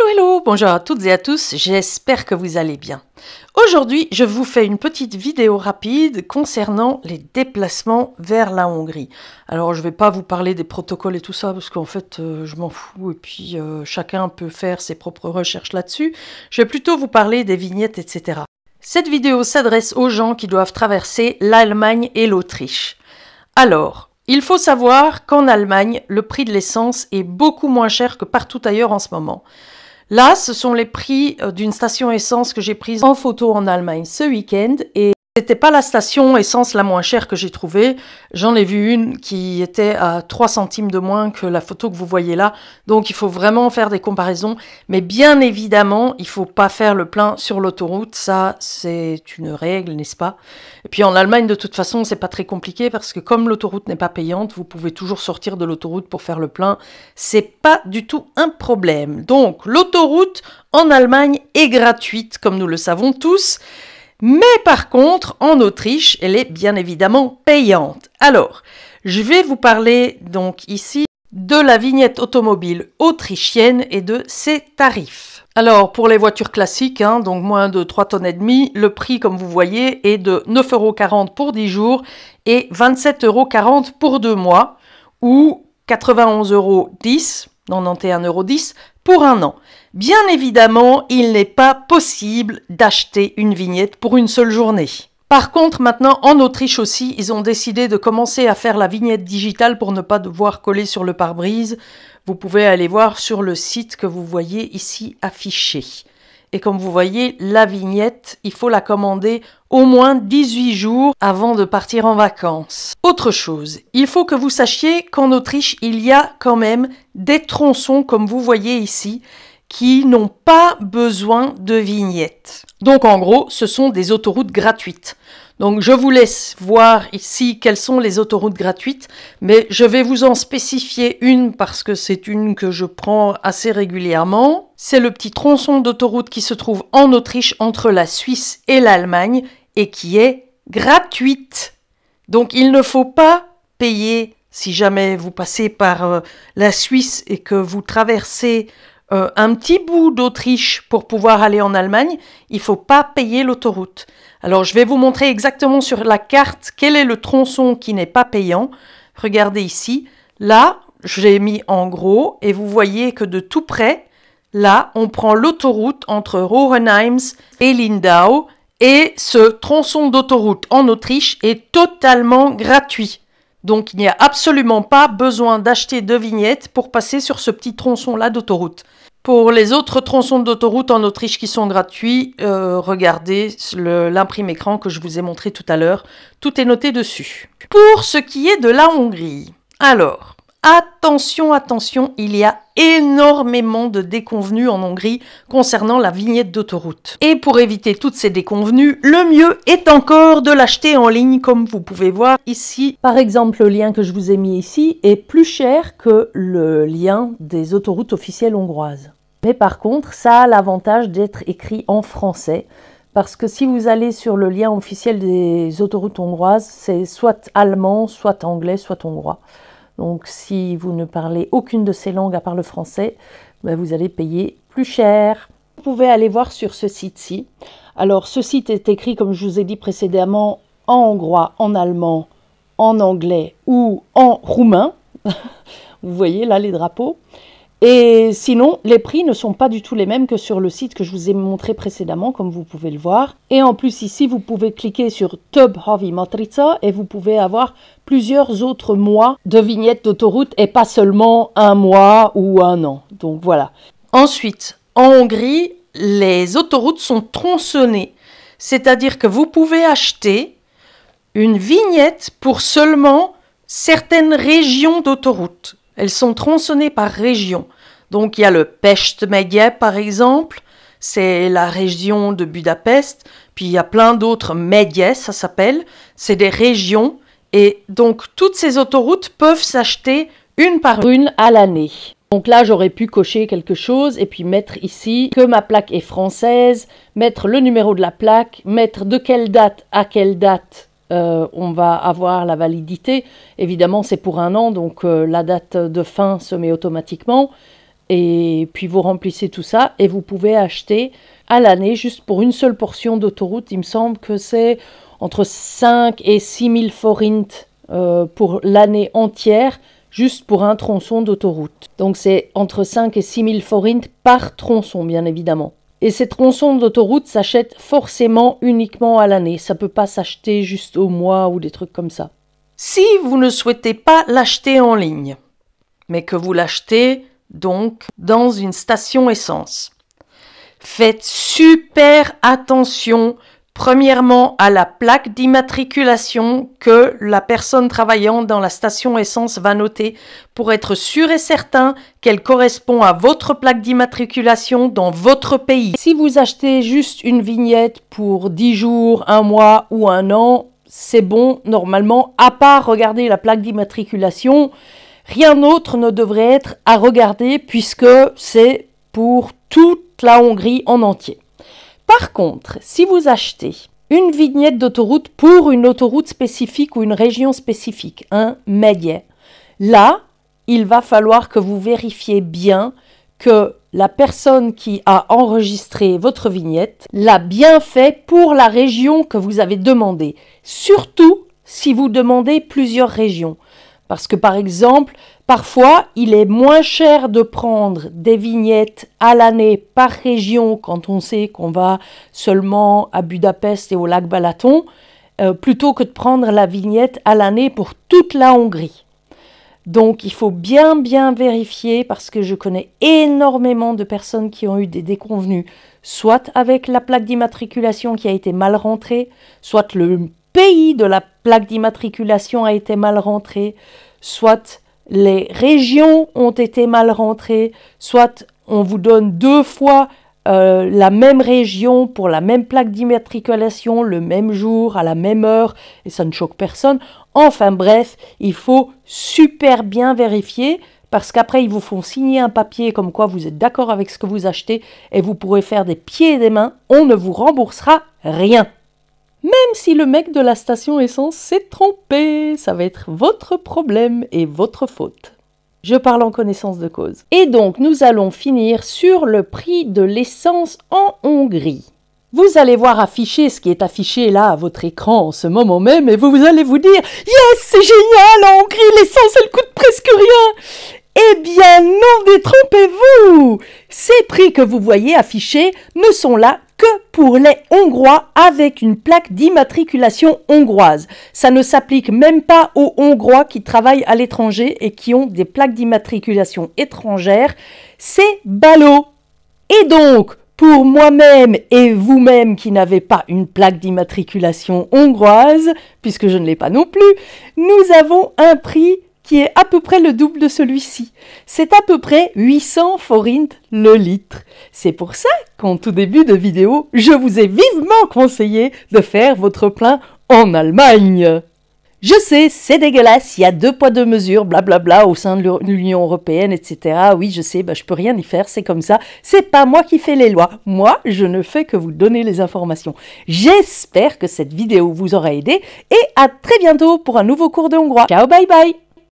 Hello, hello, bonjour à toutes et à tous, j'espère que vous allez bien. Aujourd'hui, je vous fais une petite vidéo rapide concernant les déplacements vers la Hongrie. Alors, je ne vais pas vous parler des protocoles et tout ça, parce qu'en fait, euh, je m'en fous, et puis euh, chacun peut faire ses propres recherches là-dessus. Je vais plutôt vous parler des vignettes, etc. Cette vidéo s'adresse aux gens qui doivent traverser l'Allemagne et l'Autriche. Alors, il faut savoir qu'en Allemagne, le prix de l'essence est beaucoup moins cher que partout ailleurs en ce moment. Là, ce sont les prix euh, d'une station essence que j'ai prise en photo en Allemagne ce week-end et c'était pas la station essence la moins chère que j'ai trouvée. J'en ai vu une qui était à 3 centimes de moins que la photo que vous voyez là. Donc il faut vraiment faire des comparaisons. Mais bien évidemment, il faut pas faire le plein sur l'autoroute. Ça, c'est une règle, n'est-ce pas Et puis en Allemagne, de toute façon, c'est pas très compliqué parce que comme l'autoroute n'est pas payante, vous pouvez toujours sortir de l'autoroute pour faire le plein. C'est pas du tout un problème. Donc l'autoroute en Allemagne est gratuite, comme nous le savons tous. Mais par contre, en Autriche, elle est bien évidemment payante. Alors, je vais vous parler donc ici de la vignette automobile autrichienne et de ses tarifs. Alors pour les voitures classiques, hein, donc moins de 3 tonnes et demi, le prix comme vous voyez est de euros pour 10 jours et euros pour 2 mois ou 91,10 91,10€ pour un an. Bien évidemment, il n'est pas possible d'acheter une vignette pour une seule journée. Par contre, maintenant, en Autriche aussi, ils ont décidé de commencer à faire la vignette digitale pour ne pas devoir coller sur le pare-brise. Vous pouvez aller voir sur le site que vous voyez ici affiché. Et comme vous voyez, la vignette, il faut la commander au moins 18 jours avant de partir en vacances. Autre chose, il faut que vous sachiez qu'en Autriche, il y a quand même des tronçons, comme vous voyez ici, qui n'ont pas besoin de vignettes. Donc en gros, ce sont des autoroutes gratuites. Donc je vous laisse voir ici quelles sont les autoroutes gratuites, mais je vais vous en spécifier une parce que c'est une que je prends assez régulièrement. C'est le petit tronçon d'autoroute qui se trouve en Autriche entre la Suisse et l'Allemagne et qui est gratuite. Donc il ne faut pas payer si jamais vous passez par euh, la Suisse et que vous traversez euh, un petit bout d'Autriche pour pouvoir aller en Allemagne, il ne faut pas payer l'autoroute. Alors je vais vous montrer exactement sur la carte quel est le tronçon qui n'est pas payant. Regardez ici, là j'ai mis en gros et vous voyez que de tout près, là on prend l'autoroute entre Rohenheims et Lindau et ce tronçon d'autoroute en Autriche est totalement gratuit. Donc il n'y a absolument pas besoin d'acheter de vignettes pour passer sur ce petit tronçon-là d'autoroute. Pour les autres tronçons d'autoroute en Autriche qui sont gratuits, euh, regardez l'imprime écran que je vous ai montré tout à l'heure. Tout est noté dessus. Pour ce qui est de la Hongrie, alors, Attention, attention, il y a énormément de déconvenues en Hongrie concernant la vignette d'autoroute. Et pour éviter toutes ces déconvenues, le mieux est encore de l'acheter en ligne comme vous pouvez voir ici. Par exemple, le lien que je vous ai mis ici est plus cher que le lien des autoroutes officielles hongroises. Mais par contre, ça a l'avantage d'être écrit en français parce que si vous allez sur le lien officiel des autoroutes hongroises, c'est soit allemand, soit anglais, soit hongrois. Donc si vous ne parlez aucune de ces langues à part le français, ben, vous allez payer plus cher. Vous pouvez aller voir sur ce site-ci. Alors ce site est écrit, comme je vous ai dit précédemment, en hongrois, en allemand, en anglais ou en roumain. vous voyez là les drapeaux. Et sinon, les prix ne sont pas du tout les mêmes que sur le site que je vous ai montré précédemment, comme vous pouvez le voir. Et en plus ici, vous pouvez cliquer sur Tub Havi et vous pouvez avoir plusieurs autres mois de vignettes d'autoroute et pas seulement un mois ou un an. Donc voilà. Ensuite, en Hongrie, les autoroutes sont tronçonnées. C'est-à-dire que vous pouvez acheter une vignette pour seulement certaines régions d'autoroute. Elles sont tronçonnées par région. Donc il y a le Pest-Megye par exemple, c'est la région de Budapest, puis il y a plein d'autres Megye, ça s'appelle, c'est des régions, et donc toutes ces autoroutes peuvent s'acheter une par une à l'année. Donc là, j'aurais pu cocher quelque chose et puis mettre ici que ma plaque est française, mettre le numéro de la plaque, mettre de quelle date à quelle date euh, on va avoir la validité. Évidemment, c'est pour un an, donc euh, la date de fin se met automatiquement. Et puis vous remplissez tout ça et vous pouvez acheter à l'année juste pour une seule portion d'autoroute. Il me semble que c'est entre 5 et 6 000 forint pour l'année entière juste pour un tronçon d'autoroute. Donc c'est entre 5 et 6 000 forint par tronçon bien évidemment. Et ces tronçons d'autoroute s'achètent forcément uniquement à l'année. Ça ne peut pas s'acheter juste au mois ou des trucs comme ça. Si vous ne souhaitez pas l'acheter en ligne, mais que vous l'achetez donc dans une station essence. Faites super attention premièrement à la plaque d'immatriculation que la personne travaillant dans la station essence va noter pour être sûr et certain qu'elle correspond à votre plaque d'immatriculation dans votre pays. Si vous achetez juste une vignette pour 10 jours, un mois ou un an, c'est bon normalement, à part regarder la plaque d'immatriculation. Rien d'autre ne devrait être à regarder puisque c'est pour toute la Hongrie en entier. Par contre, si vous achetez une vignette d'autoroute pour une autoroute spécifique ou une région spécifique, un là, il va falloir que vous vérifiez bien que la personne qui a enregistré votre vignette l'a bien fait pour la région que vous avez demandé. Surtout si vous demandez plusieurs régions. Parce que par exemple, parfois, il est moins cher de prendre des vignettes à l'année par région quand on sait qu'on va seulement à Budapest et au lac Balaton, euh, plutôt que de prendre la vignette à l'année pour toute la Hongrie. Donc il faut bien bien vérifier parce que je connais énormément de personnes qui ont eu des déconvenus soit avec la plaque d'immatriculation qui a été mal rentrée, soit le pays de la plaque d'immatriculation a été mal rentré, soit les régions ont été mal rentrées, soit on vous donne deux fois euh, la même région pour la même plaque d'immatriculation le même jour, à la même heure, et ça ne choque personne. Enfin bref, il faut super bien vérifier parce qu'après ils vous font signer un papier comme quoi vous êtes d'accord avec ce que vous achetez et vous pourrez faire des pieds et des mains, on ne vous remboursera rien. Même si le mec de la station essence s'est trompé, ça va être votre problème et votre faute. Je parle en connaissance de cause. Et donc, nous allons finir sur le prix de l'essence en Hongrie. Vous allez voir afficher ce qui est affiché là à votre écran en ce moment même et vous, allez vous dire Yes, c'est génial, en Hongrie, l'essence, elle coûte presque rien eh bien non, détrompez-vous Ces prix que vous voyez affichés ne sont là que pour les Hongrois avec une plaque d'immatriculation hongroise. Ça ne s'applique même pas aux Hongrois qui travaillent à l'étranger et qui ont des plaques d'immatriculation étrangères. C'est ballot. Et donc, pour moi-même et vous-même qui n'avez pas une plaque d'immatriculation hongroise, puisque je ne l'ai pas non plus, nous avons un prix qui est à peu près le double de celui-ci. C'est à peu près 800 forint le litre. C'est pour ça qu'en tout début de vidéo, je vous ai vivement conseillé de faire votre plein en Allemagne. Je sais, c'est dégueulasse, il y a deux poids deux mesures, blablabla, au sein de l'Union européenne, etc. Oui, je sais, je bah, je peux rien y faire, c'est comme ça. C'est pas moi qui fais les lois. Moi, je ne fais que vous donner les informations. J'espère que cette vidéo vous aura aidé et à très bientôt pour un nouveau cours de hongrois. Ciao, bye bye